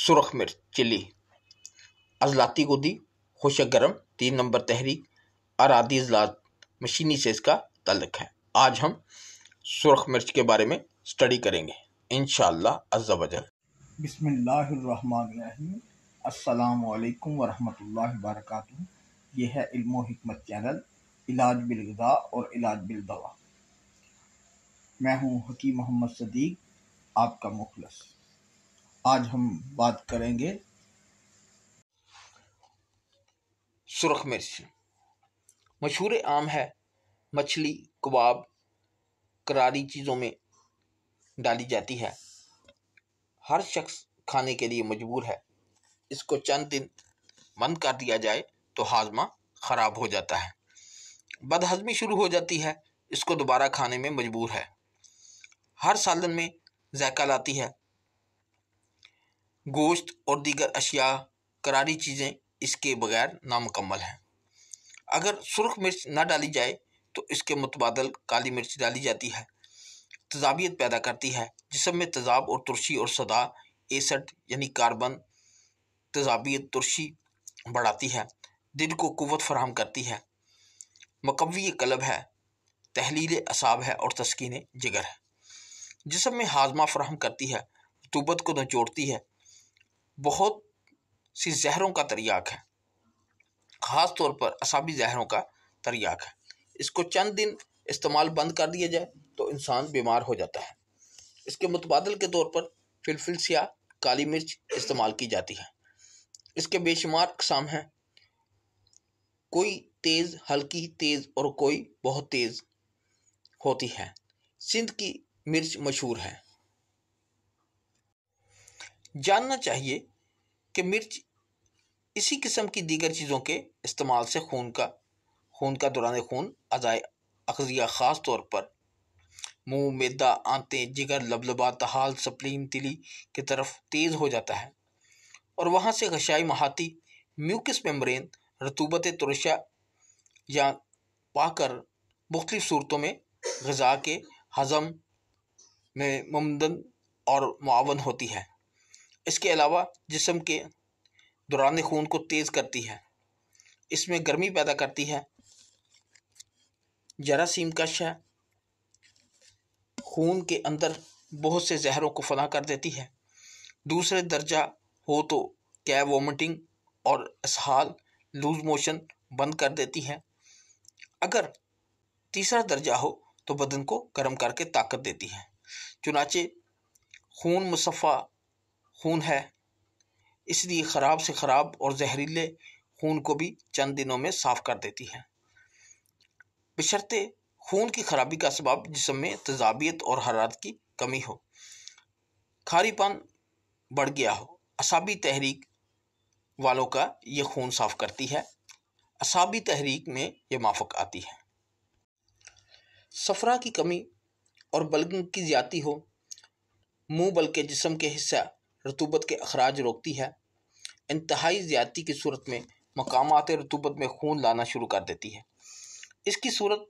सुरख मिर्च चिली अजलाती गोदी खुश गर्म तीन नंबर तहरीक अरादी अजलात मशीनी से इसका तलक है आज हम सुरख मिर्च के बारे में स्टडी करेंगे इन शजल बसमिल्लाम वरहमल वर्क यह है इल्मो हमत चैनल इलाज गज़ा और इलाज बिल दवा मैं हूँ हकीम मोहम्मद सदीक आपका मुखलस आज हम बात करेंगे सुरख मिर्च मशहूर आम है मछली कबाब करारी चीज़ों में डाली जाती है हर शख्स खाने के लिए मजबूर है इसको चंद दिन बंद कर दिया जाए तो हाजमा ख़राब हो जाता है बदहजमी शुरू हो जाती है इसको दोबारा खाने में मजबूर है हर सालन में जायका लाती है गोश्त और दीगर अशिया करारी चीज़ें इसके बगैर नामकम्मल हैं अगर सुरख मिर्च ना डाली जाए तो इसके मुतबाद काली मिर्च डाली जाती है तजाबियत पैदा करती है जिसम में तजाब और तुरशी और सदा एसट यानी कार्बन तजाबियत तुरशी बढ़ाती है दिल को कुत फ्राहम करती है मकवी कलब है तहलील असाब है और तस्किन जिगर है जिसम में हाजमा फ्राहम करती है तुबत को नचोड़ती है बहुत सी ज़हरों का तरियाक है ख़ास तौर पर असाबी ज़हरों का तरियाक है इसको चंद दिन इस्तेमाल बंद कर दिया जाए तो इंसान बीमार हो जाता है इसके मुतबादल के तौर पर फिलफिलसिया काली मिर्च इस्तेमाल की जाती है इसके बेशुमार अकसाम हैं कोई तेज़ हल्की तेज़ और कोई बहुत तेज़ होती है सिंध की मिर्च मशहूर है जानना चाहिए कि मिर्च इसी किस्म की दीगर चीज़ों के इस्तेमाल से खून का खून का दौरान खून अजाय अखजिया ख़ास तौर पर मुंह मैदा आते जिगर लबलबा तहाल सप्लीम तिली की तरफ तेज़ हो जाता है और वहाँ से गशाई महाती म्यूकस मेम्ब्रेन रतूबत तुरशा या पाकर मुख्तलिफ़ सूरतों में गज़ा के हज़म में ममदन और मावन होती है इसके अलावा जिसम के दौरान खून को तेज़ करती है इसमें गर्मी पैदा करती है जरासीम कश है खून के अंदर बहुत से जहरों को फना कर देती है दूसरे दर्जा हो तो कैब वोमिटिंग और इसहाल लूज मोशन बंद कर देती है अगर तीसरा दर्जा हो तो बदन को गर्म करके ताकत देती है चुनाचे खून मुसफ़ा खून है इसलिए ख़राब से ख़राब और जहरीले खून को भी चंद दिनों में साफ़ कर देती है बशर्ते खून की खराबी का सबब जिसम में तजाबियत और हरारत की कमी हो खारीपन बढ़ गया हो असाबी तहरीक वालों का ये खून साफ करती है असाबी तहरीक में ये माफक आती है सफरा की कमी और बलगम की ज़्यादा हो मुंह बल्कि जिसम के हिस्सा रतूबत के अखराज रोकती है इंतहाई ज़्यादती की सूरत में मकाम रतूबत में खून लाना शुरू कर देती है इसकी सूरत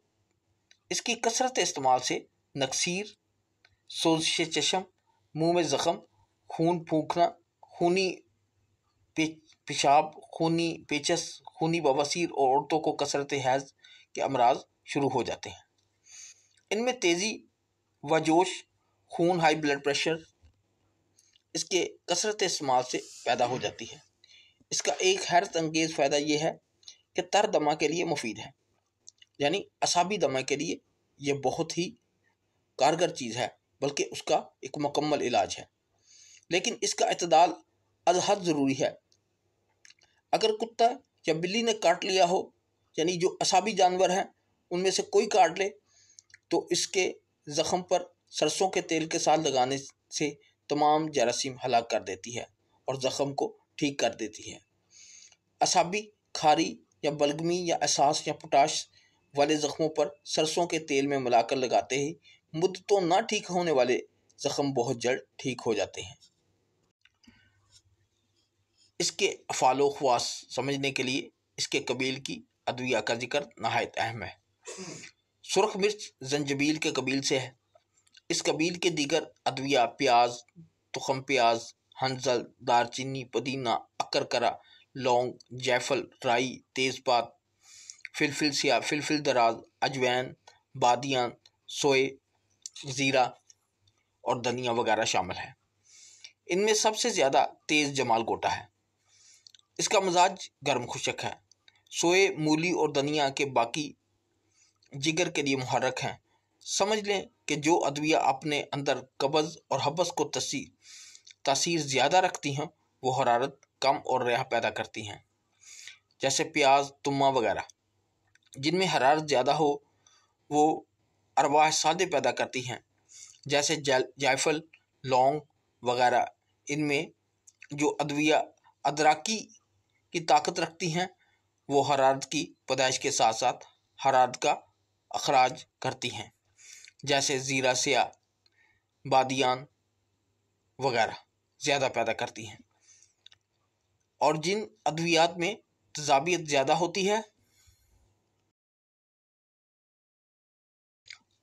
इसकी कसरत इस्तेमाल से नक्सीर सोजिश चशम मुँह में ज़ख़म खून फूकना खूनी पेशाब खूनी पेचस खूनी बवासीर और औरतों को कसरत हैज़ के अमराज शुरू हो जाते हैं इनमें तेज़ी व जोश खून हाई ब्लड प्रेशर इसके कसरत इस्तेमाल से पैदा हो जाती है इसका एक हैरत अंगेज़ फ़ायदा ये है कि तर दमा के लिए मुफीद है यानी असाबी दमा के लिए यह बहुत ही कारगर चीज़ है बल्कि उसका एक मुकम्मल इलाज है लेकिन इसका इतदाल अजहद ज़रूरी है अगर कुत्ता या बिल्ली ने काट लिया हो यानी जो असाबी जानवर हैं उनमें से कोई काट ले तो इसके ज़ख़म पर सरसों के तेल के साथ लगाने से तमाम जरासीम हलाक कर देती है और ज़ख़म को ठीक कर देती है असाबी खारी या बलगमी या असास या पोटाश वाले ज़ख़मों पर सरसों के तेल में मिलाकर लगाते ही तो ना ठीक होने वाले ज़ख़म बहुत जल्द ठीक हो जाते हैं इसके अफालो खवास समझने के लिए इसके कबील की अद्विया का जिक्र नहायत अहम है सुरख मिर्च जंजबील के कबील से है इस कबील के दीगर अदविया प्याज तुखम प्याज हंजल दारचीनी पुदीना अकरकरा लौंग जैफल राई तेज़पात फिलफिल सिया फिलफिल दराज अजवैन बादियां सोए ज़ीरा और धनिया वगैरह शामिल हैं इनमें सबसे ज़्यादा तेज़ जमाल गोटा है इसका मजाज गर्म खुशक है सोए मूली और धनिया के बाकी जिगर के लिए मुहरक हैं समझ लें कि जो अद्विया अपने अंदर कबज़ और हबस को तसी तसीर ज़्यादा रखती हैं वो हरारत कम और रेह पैदा करती हैं जैसे प्याज तुम्मा वगैरह जिनमें हरारत ज़्यादा हो वो अरवाह सादे पैदा करती हैं जैसे जायफल लौंग वगैरह इनमें जो अद्विया अदराकी की ताकत रखती हैं वो हरारत की पैदाइश के साथ साथ हरारत का अखराज करती हैं जैसे ज़ीरा स्या बादियान वगैरह ज़्यादा पैदा करती हैं और जिन अद्वियात में तजाबियत ज़्यादा होती है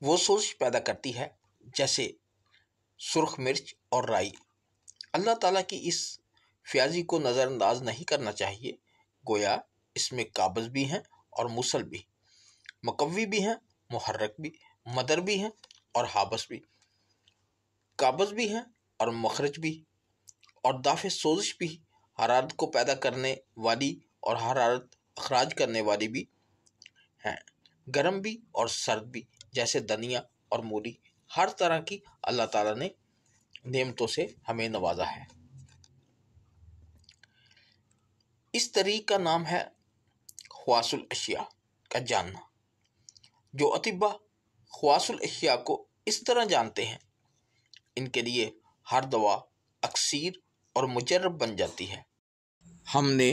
वो सोर्स पैदा करती है जैसे सुरख मिर्च और राई अल्लाह ताला की इस फ्याजी को नज़रअंदाज नहीं करना चाहिए गोया इसमें काबज़ भी हैं और मुसल भी मकवी भी हैं मुहर्रक भी मदर भी हैं और हाबस भी काबस भी हैं और मखरज भी और दाफ़ सोजिश भी हरारत को पैदा करने वाली और हरारत अखराज करने वाली भी हैं गर्म भी और सर्द भी जैसे धनिया और मूली हर तरह की अल्लाह ताला ने नेमतों से हमें नवाजा है इस तरीक़ का नाम है ख्वासुल अशिया का जानना जो अतिबा खवासुलहिया को इस तरह जानते हैं इनके लिए हर दवा अक्सर और मुजरब बन जाती है हमने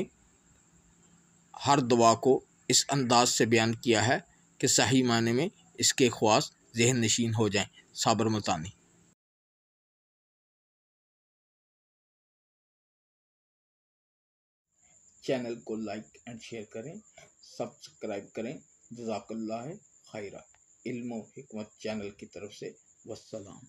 हर दवा को इस अंदाज से बयान किया है कि सही माने में इसके ख्वास जहन नशीन हो जाएं साबर मतानी चैनल को लाइक एंड शेयर करें सब्सक्राइब करें जजाकल्ला खैरा इल्मो हिकमत चैनल की तरफ से वसलाम